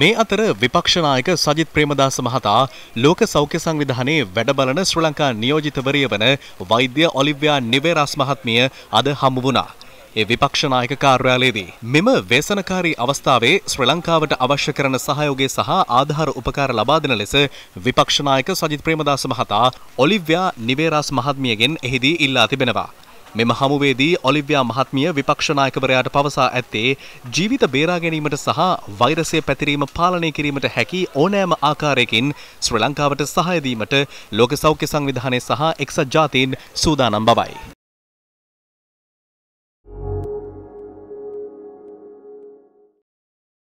මේ අතර විපක්ෂනායක සජිත් ප්‍රේමදාස මහතා ලෝක සෞඛ්‍ය සංවිධානයේ වැඩබලන ශ්‍රී ලංකා නියෝජිතවරිය වන වෛද්‍ය ඔලිව්‍යා නිවෙරස් මහත්මිය අද හමු වුණා. ඒ විපක්ෂනායක කාර්යාලයේදී මෙම වේසනකාරී අවස්ථාවේ ශ්‍රී ලංකාවට අවශ්‍ය කරන සහයෝගය සහ ආධාර උපකාර ලබා දෙන ලෙස විපක්ෂනායක සජිත් ප්‍රේමදාස මහතා ඔලිව්‍යා නිවෙරස් මහත්මියගෙන් එහිදී ඉල්ලා තිබෙනවා. මෙම හමුවේදී ඔලිව්‍යා මහත්මිය විපක්ෂනායකවරයාට පවසා ඇත්තේ ජීවිත බේරා ගැනීමට සහ වෛරසය පැතිරීම පාලනය කිරීමට හැකි ඕනෑම ආකාරයකින් ශ්‍රී ලංකාවට සහාය දීමට ලෝක සෞඛ්‍ය සංවිධානය සහ එක්සත් ජාතීන් සූදානම් බවයි.